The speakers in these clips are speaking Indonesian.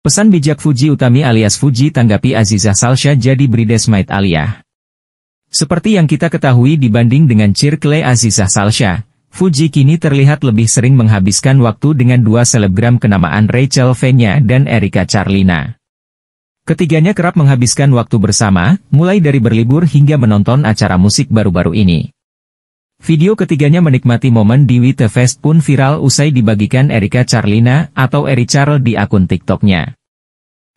Pesan bijak Fuji Utami alias Fuji tanggapi Azizah Salsha jadi Maid alia. Seperti yang kita ketahui dibanding dengan Circle Azizah Salsha, Fuji kini terlihat lebih sering menghabiskan waktu dengan dua selebgram kenamaan Rachel Venya dan Erika Charlina. Ketiganya kerap menghabiskan waktu bersama, mulai dari berlibur hingga menonton acara musik baru-baru ini. Video ketiganya menikmati momen di Fest pun viral usai dibagikan Erika Charlina atau Eri Charl di akun TikToknya.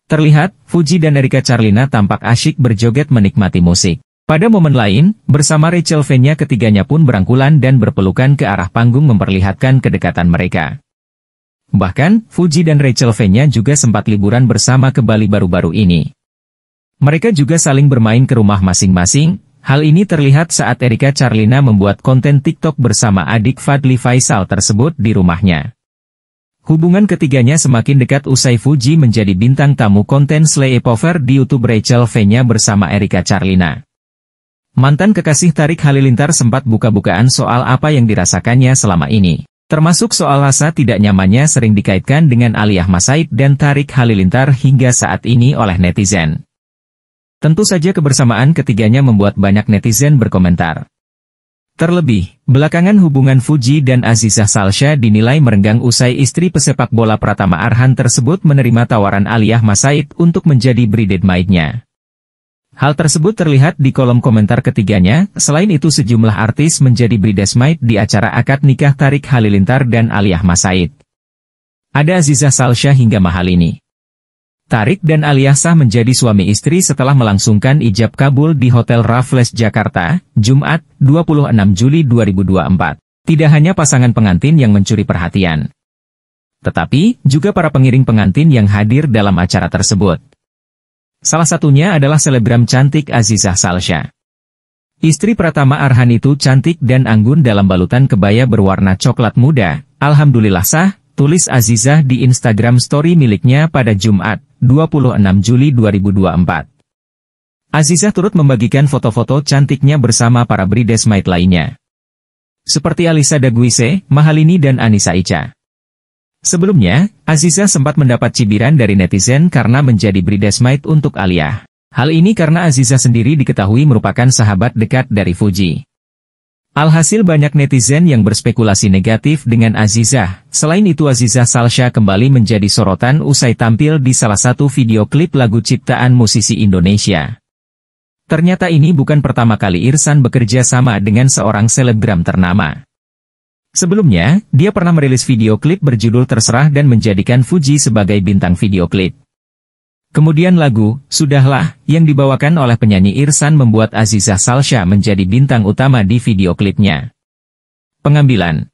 Terlihat, Fuji dan Erika Charlina tampak asyik berjoget menikmati musik. Pada momen lain, bersama Rachel Venya ketiganya pun berangkulan dan berpelukan ke arah panggung memperlihatkan kedekatan mereka. Bahkan, Fuji dan Rachel Venya juga sempat liburan bersama ke Bali baru-baru ini. Mereka juga saling bermain ke rumah masing-masing, Hal ini terlihat saat Erika Charlina membuat konten TikTok bersama adik Fadli Faisal tersebut di rumahnya. Hubungan ketiganya semakin dekat usai Fuji menjadi bintang tamu konten Slay di YouTube Rachel V-nya bersama Erika Charlina. Mantan kekasih Tarik Halilintar sempat buka-bukaan soal apa yang dirasakannya selama ini. Termasuk soal rasa tidak nyamannya sering dikaitkan dengan Aliyah Masaid dan Tarik Halilintar hingga saat ini oleh netizen. Tentu saja kebersamaan ketiganya membuat banyak netizen berkomentar. Terlebih, belakangan hubungan Fuji dan Azizah Salsha dinilai merenggang usai istri pesepak bola Pratama Arhan tersebut menerima tawaran Aliyah Masaid untuk menjadi bridet maidnya. Hal tersebut terlihat di kolom komentar ketiganya, selain itu sejumlah artis menjadi maid di acara akad nikah Tarik Halilintar dan Aliyah Masaid. Ada Azizah Salsha hingga mahal ini. Tarik dan Aliasa menjadi suami istri setelah melangsungkan ijab kabul di Hotel Raffles Jakarta, Jumat, 26 Juli 2024. Tidak hanya pasangan pengantin yang mencuri perhatian, tetapi juga para pengiring pengantin yang hadir dalam acara tersebut. Salah satunya adalah selebgram cantik Azizah Salsha. Istri pertama Arhan itu cantik dan anggun dalam balutan kebaya berwarna coklat muda. Alhamdulillah sah, tulis Azizah di Instagram story miliknya pada Jumat, 26 Juli 2024. Azizah turut membagikan foto-foto cantiknya bersama para bridesmaid lainnya. Seperti Alisa Daguise, Mahalini dan Anissa Ica. Sebelumnya, Azizah sempat mendapat cibiran dari netizen karena menjadi bridesmaid untuk Alia. Hal ini karena Azizah sendiri diketahui merupakan sahabat dekat dari Fuji. Alhasil banyak netizen yang berspekulasi negatif dengan Azizah. Selain itu Azizah Salsha kembali menjadi sorotan usai tampil di salah satu video klip lagu ciptaan musisi Indonesia. Ternyata ini bukan pertama kali Irsan bekerja sama dengan seorang selebgram ternama. Sebelumnya, dia pernah merilis video klip berjudul Terserah dan menjadikan Fuji sebagai bintang video klip. Kemudian lagu, Sudahlah, yang dibawakan oleh penyanyi Irsan membuat Aziza Salsha menjadi bintang utama di video klipnya. Pengambilan